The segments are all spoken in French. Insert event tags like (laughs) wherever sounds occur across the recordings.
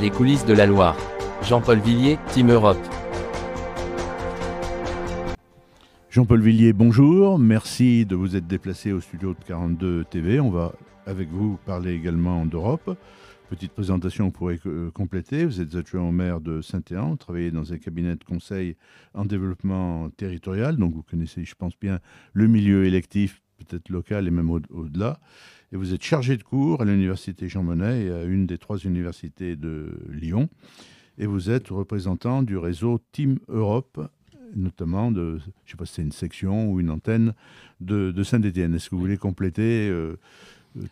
Les coulisses de la Loire. Jean-Paul Villiers, Team Europe. Jean-Paul Villiers, bonjour. Merci de vous être déplacé au studio de 42 TV. On va avec vous parler également d'Europe. Petite présentation, vous euh, compléter. Vous êtes actuellement maire de Saint-Éan, vous travaillez dans un cabinet de conseil en développement territorial, donc vous connaissez, je pense bien, le milieu électif, peut-être local et même au-delà. au delà et vous êtes chargé de cours à l'université Jean Monnet et à une des trois universités de Lyon. Et vous êtes représentant du réseau Team Europe, notamment de, je sais pas si c'est une section ou une antenne de, Saint-Étienne. Est-ce que vous voulez compléter euh,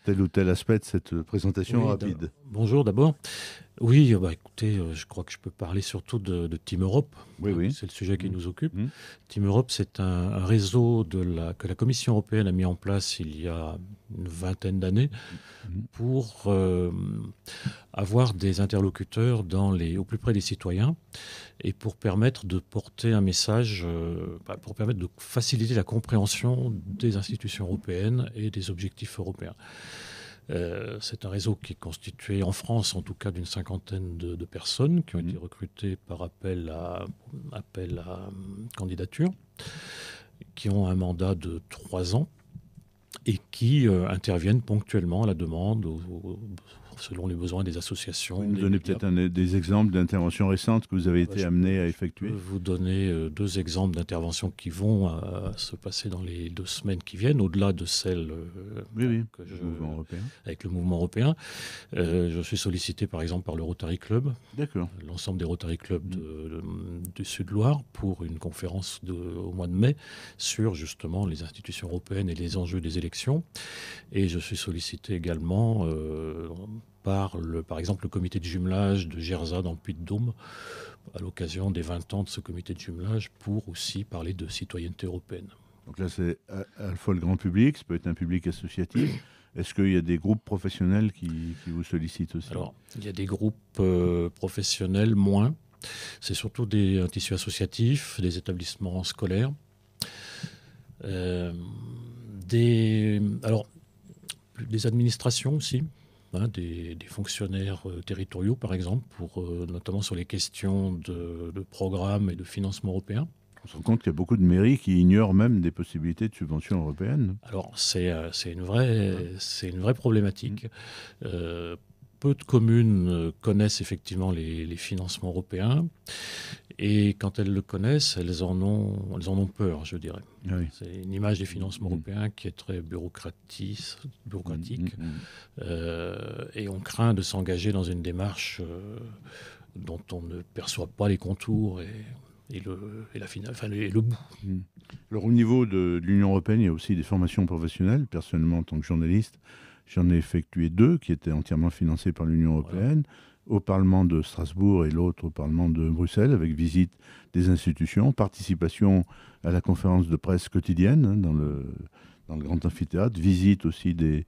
tel ou tel aspect de cette présentation rapide Bonjour d'abord. Oui, ah bah écoutez, euh, je crois que je peux parler surtout de, Team Europe. Oui, oui. C'est le sujet qui mmh. nous occupe. Mmh. Team Europe, c'est un, réseau que la Commission européenne a mis en place il y a une vingtaine d'années mmh. pour euh, avoir des interlocuteurs au plus près des citoyens et pour permettre de porter un message, euh, bah, pour permettre de faciliter la compréhension des institutions européennes et des objectifs européens. Euh, c'est un réseau qui est constitué en France, en tout cas, d'une cinquantaine de, personnes qui ont mhm. été recrutées par appel à, appel à candidature, qui ont un mandat de trois ans et qui euh, interviennent ponctuellement à la demande, selon les besoins des associations. Vous donnez peut-être des exemples d'interventions récentes que vous avez bah, été amené à effectuer. Je peux vous donner euh, deux exemples d'interventions qui vont euh, se passer dans les deux semaines qui viennent, au-delà de celles euh, avec le mouvement européen. je suis sollicité par exemple par le Rotary Club, l'ensemble des Rotary Club mm. du Sud-Loire, pour une conférence au mois de mai sur justement les institutions européennes et les enjeux des élections. Et je suis sollicité également par, par exemple le comité de jumelage de Gerza dans Puy-de-Dôme, à l'occasion des 20 ans de ce comité de jumelage, pour aussi parler de citoyenneté européenne. Donc là, c'est à la fois le grand public, ça peut être un public associatif. Est-ce qu'il y a des groupes professionnels qui, vous sollicitent aussi Alors, il y a des groupes euh, professionnels moins. C'est surtout des, tissus associatifs, des établissements scolaires. Euh, des, alors, des administrations aussi, Hein, des, fonctionnaires euh, territoriaux, par exemple, pour, euh, notamment sur les questions de, programmes et de financement européen. On se rend compte qu'il y a beaucoup de mairies qui ignorent même des possibilités de subventions européennes. Alors, c'est euh, une, vraie, une vraie problématique. Mm peu de communes euh, connaissent effectivement les, financements européens. Et quand elles le connaissent, elles en ont, elles en ont peur, je dirais. Ah C'est une image des financements mmh. européens qui est très bureaucratique. Mmh, mmh, euh, et on craint de s'engager dans une démarche euh, dont on ne perçoit pas les contours et, le, et la finale, enfin, le bout. Alors au niveau de, de l'Union européenne, il y a aussi des formations professionnelles. Personnellement, en tant que journaliste, J'en ai effectué deux qui étaient entièrement financés par l'Union européenne, au Parlement de Strasbourg et l'autre au Parlement de Bruxelles, avec visite des institutions, participation à la conférence de presse quotidienne hein, dans, le, le grand amphithéâtre, visite aussi des,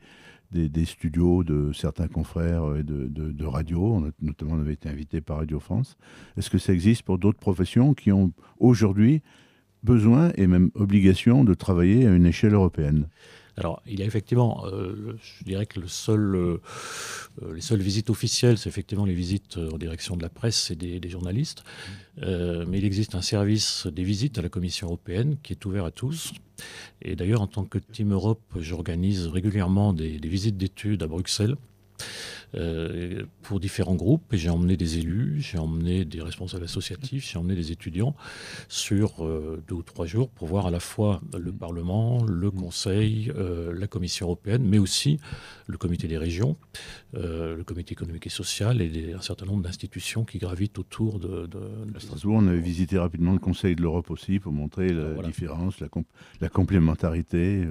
des, studios de certains confrères et de, de radio. notamment, on avait été invité par Radio France. Est-ce que ça existe pour d'autres professions qui ont aujourd'hui besoin et même obligation de travailler à une échelle européenne alors, il y a effectivement, euh, je dirais que euh, euh, les seules visites officielles, c'est effectivement les visites en direction de la presse et des, journalistes. Mmh. mais il existe un service des visites à la Commission européenne qui est ouvert à tous. Et d'ailleurs, en tant que Team Europe, j'organise régulièrement des, des visites d'études à Bruxelles. Euh, pour différents groupes. J'ai emmené des élus, j'ai emmené des responsables associatifs, j'ai emmené des étudiants sur euh, deux ou trois jours pour voir à la fois le Parlement, le Conseil, euh, la Commission européenne, mais aussi le Comité des régions, le Comité économique et social et un certain nombre d'institutions qui gravitent autour de. de Strasbourg, on avait visité rapidement le Conseil de l'Europe aussi pour montrer la différence, la, la complémentarité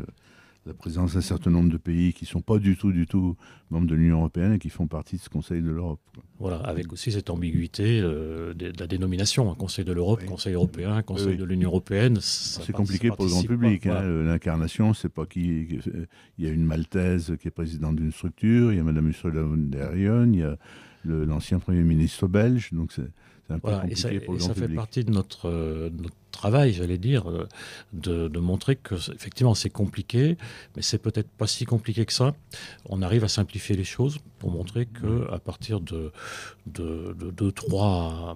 la présence d'un certain nombre de pays qui ne sont pas du tout, du tout membres de l'Union européenne et qui font partie de ce Conseil de l'Europe. Voilà, avec aussi cette ambiguïté euh, de, la dénomination, hein, Conseil de l'Europe, Conseil européen, Conseil de l'Union européenne. C'est compliqué pour le grand public. Hein, euh, l'incarnation, c'est pas qui. Il y a une Maltaise qui est présidente d'une structure, il y a Madame Ursula von der Leyen, il y a l'ancien Premier ministre belge, donc c'est et ça, fait partie euh, de notre, travail, j'allais dire, euh, de, montrer que effectivement c'est compliqué, mais c'est peut-être pas si compliqué que ça. On arrive à simplifier les choses pour montrer que à partir de de, trois,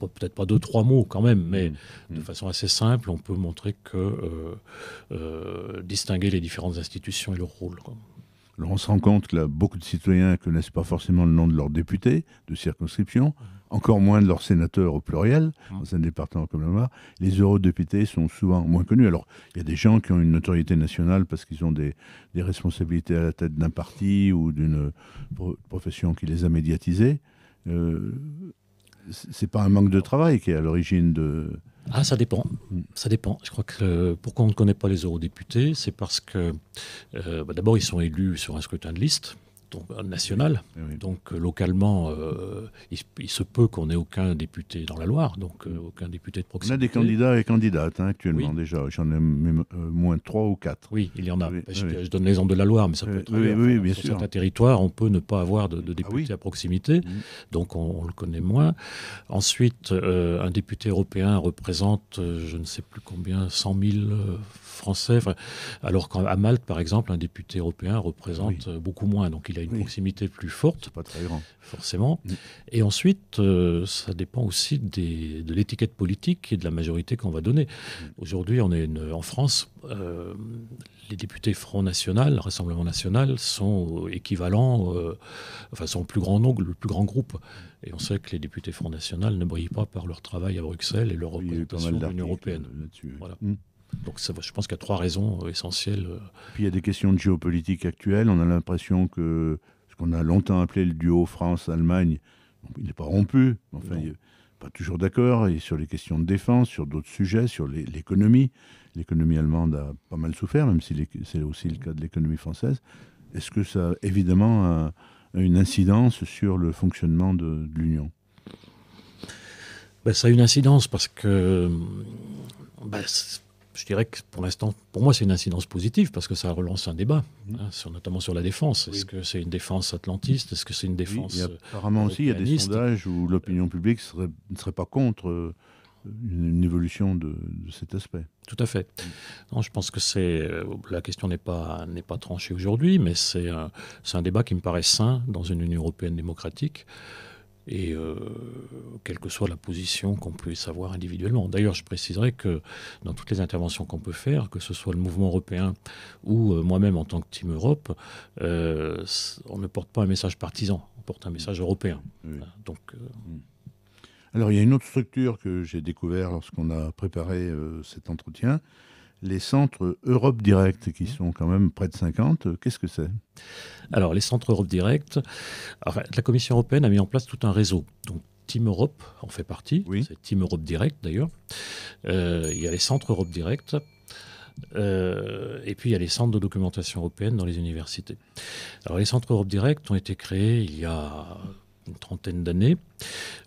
peut-être pas deux trois mots quand même, mais mm. de mm. façon assez simple, on peut montrer que euh, distinguer les différentes institutions et leur rôle. Alors on se rend compte que là, beaucoup de citoyens ne connaissent pas forcément le nom de leur député de circonscription, encore moins de leurs sénateurs au pluriel, hum. dans un département comme le Noir. Les eurodéputés sont souvent moins connus. Alors, il y a des gens qui ont une notoriété nationale parce qu'ils ont des, responsabilités à la tête d'un parti ou d'une euh, profession qui les a médiatisés. Euh, c'est pas un manque de travail qui est à l'origine de, ah, ça dépend. Ça dépend. Je crois que euh, pourquoi on ne connaît pas les eurodéputés, c'est parce que euh, bah, d'abord ils sont élus sur un scrutin de liste nationale. Eh donc euh, localement, euh, il, se peut qu'on ait aucun député dans la Loire, donc euh, mm. aucun député de proximité. On a des candidats et candidates hein, actuellement déjà. J'en ai même, moins trois ou quatre. Oui, il y en a. je, donne l'exemple de la Loire, mais ça peut être. Oui, bien sur certains territoires, on peut ne pas avoir de, ah député à proximité, mm. donc on, on, le connaît moins. Ensuite, un député européen représente, je ne sais plus combien, 100 000 français. Alors qu'à Malte, par exemple, un député européen représente beaucoup moins. Donc il a une proximité plus forte. Pas très grand. Forcément. Et ensuite, euh, ça dépend aussi de l'étiquette politique et de la majorité qu'on va donner. Aujourd'hui, on est en France, euh, les députés Front National, Rassemblement National, sont équivalents, euh, enfin, sont le plus grand nombre, le plus grand groupe. Et on sait que les députés Front National ne brillent pas par leur travail à Bruxelles et leur représentation de l'Union européenne. Donc je pense qu'il y a trois raisons euh, essentielles. Euh. Puis il y a des questions de géopolitique actuelles. On a l'impression que ce qu'on a longtemps appelé le duo France-Allemagne, il n'est pas rompu. Enfin, il n'est pas toujours d'accord. Et sur les questions de défense, sur d'autres sujets, sur l'économie. L'économie allemande a pas mal souffert, même si c'est aussi le cas de l'économie française. Est-ce que ça, évidemment, une incidence sur le fonctionnement de, l'Union ben, Ça a une incidence parce que ben, je dirais que pour l'instant, pour moi, c'est une incidence positive parce que ça relance un débat, mm. hein, sur, notamment sur la défense. Est-ce que c'est une défense atlantiste Est-ce que c'est une défense. Euh, apparemment aussi, il y a des sondages où l'opinion publique ne serait pas contre euh, une, évolution de, cet aspect. Tout à fait. Non, je pense que c'est euh, la question n'est pas n'est pas tranchée aujourd'hui, mais c'est c'est un débat qui me paraît sain dans une Union européenne démocratique et euh, quelle que soit la position qu'on puisse avoir individuellement. D'ailleurs, je préciserai que dans toutes les interventions qu'on peut faire, que ce soit le mouvement européen ou euh, moi-même en tant que Team Europe, euh, on ne porte pas un message partisan, on porte un message européen. Hmm. Alors, il y a une autre structure que j'ai découverte lorsqu'on a préparé cet entretien, les centres Europe Direct, qui mhm. sont quand même près de 50, qu'est-ce que c'est Alors, les centres Europe Direct, la Commission européenne a mis en place tout un réseau. Donc, Team Europe en fait partie, oui. c'est Team Europe Direct d'ailleurs. Euh, il y a les centres Europe Direct, euh, et puis il y a les centres de documentation européenne dans les universités. Alors les centres Europe Direct ont été créés il y a une trentaine d'années.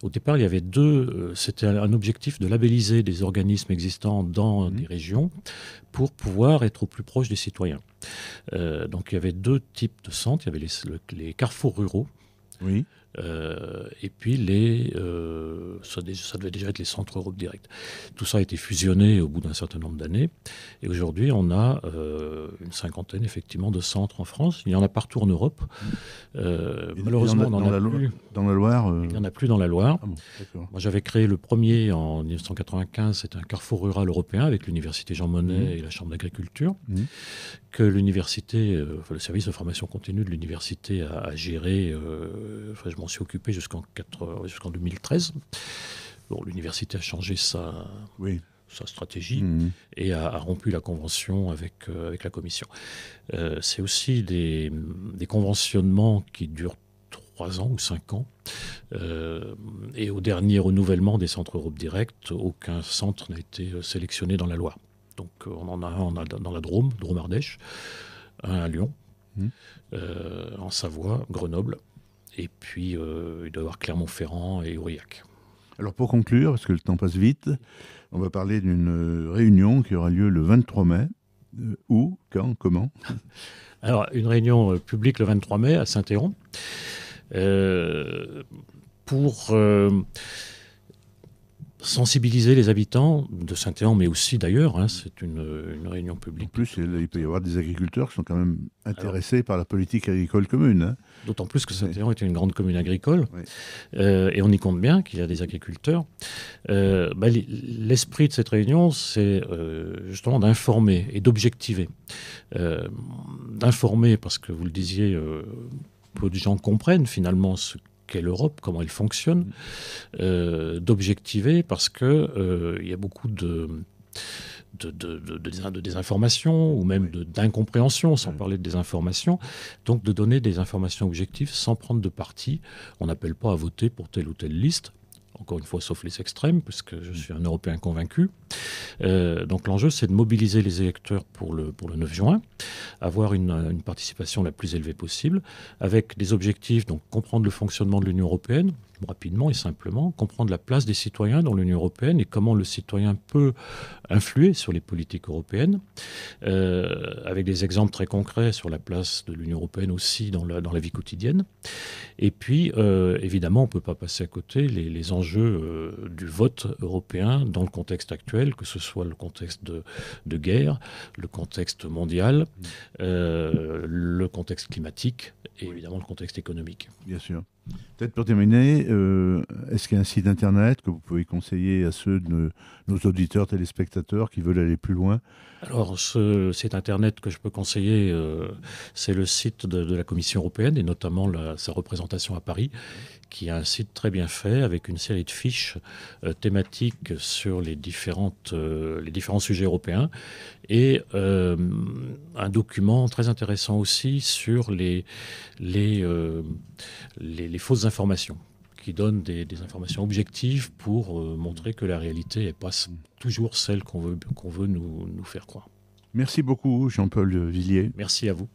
Au départ, il y avait deux. Euh, c'était un objectif de labelliser des organismes existants dans les mhm. des régions pour pouvoir être au plus proche des citoyens. Euh, donc, il y avait deux types de centres. Il y avait les, les carrefours ruraux. Oui. Euh, et puis, les, euh, ça, devait déjà être les centres Europe Direct. Tout ça a été fusionné au bout d'un certain nombre d'années. Et aujourd'hui, on a euh, une cinquantaine, effectivement, de centres en France. Il y en a partout en Europe. malheureusement, on en dans plus. Dans la Loire Il n'y en a plus dans la Loire. Ah Moi, j'avais créé le premier en 1995. C'est un carrefour rural européen avec l'Université Jean Monnet mmh. et la Chambre d'agriculture. Mmh. Que l'université, le service de formation continue de l'université a, géré. enfin, on s'est occupé jusqu'en 2013. Bon, L'université a changé sa, oui. sa stratégie mmh. et a, rompu la convention avec, euh, avec la commission. Euh, c'est aussi des, conventionnements qui durent trois ans ou cinq ans. Euh, et au dernier renouvellement des centres Europe Direct, aucun centre n'a été sélectionné dans la loi. Donc on en a un dans la Drôme, Drôme-Ardèche, un à Lyon, mmh. en Savoie, Grenoble, et puis, euh, il doit y avoir Clermont-Ferrand et Aurillac. Alors pour conclure, parce que le temps passe vite, on va parler d'une réunion qui aura lieu le 23 mai. Euh, où, quand, comment (laughs) Alors, une réunion euh, publique le 23 mai à Saint-Héron. pour sensibiliser les habitants de Saint-Éan, mais aussi d'ailleurs. Hein, c'est une, réunion publique. En plus, il peut y avoir des agriculteurs qui sont quand même intéressés par la politique agricole commune. Hein. D'autant plus que Saint-Éan est une grande commune agricole, euh, et on y compte bien qu'il y a des agriculteurs. Euh, bah, l'esprit de cette réunion, c'est euh, justement d'informer et d'objectiver. d'informer, parce que vous le disiez peu de gens comprennent finalement ce quelle Europe, comment elle fonctionne, mm. euh, d'objectiver parce que euh, il y a beaucoup de, de, désinformation ou même d'incompréhension, sans mm. parler de désinformation. Donc de donner des informations objectives sans prendre de parti. On n'appelle pas à voter pour telle ou telle liste encore une fois, sauf les extrêmes, puisque je suis un Européen convaincu. Euh, donc l'enjeu, c'est de mobiliser les électeurs pour le, pour le 9 juin, avoir une, une participation la plus élevée possible, avec des objectifs, donc comprendre le fonctionnement de l'Union européenne, rapidement et simplement, comprendre la place des citoyens dans l'Union européenne et comment le citoyen peut influer sur les politiques européennes, euh, avec des exemples très concrets sur la place de l'Union européenne aussi dans la, dans la vie quotidienne. Et puis, euh, évidemment, on ne peut pas passer à côté les, enjeux euh, du vote européen dans le contexte actuel, que ce soit le contexte de, de guerre, le contexte mondial, le contexte climatique et évidemment le contexte économique. Bien sûr. Peut-être pour terminer, euh, est-ce qu'il y a un site internet que vous pouvez conseiller à ceux de nos, auditeurs, téléspectateurs qui veulent aller plus loin Alors, ce site internet que je peux conseiller, euh, c'est le site de, la Commission européenne et notamment sa représentation à Paris, qui a un site très bien fait avec une série de fiches euh, thématiques sur les, différentes, les différents sujets européens et un document très intéressant aussi sur les, les, les fausses informations, qui donnent des, informations objectives pour euh, montrer que la réalité n'est pas toujours celle qu'on veut, veut nous, nous faire croire. Merci beaucoup, Jean-Paul Villiers. Merci à vous.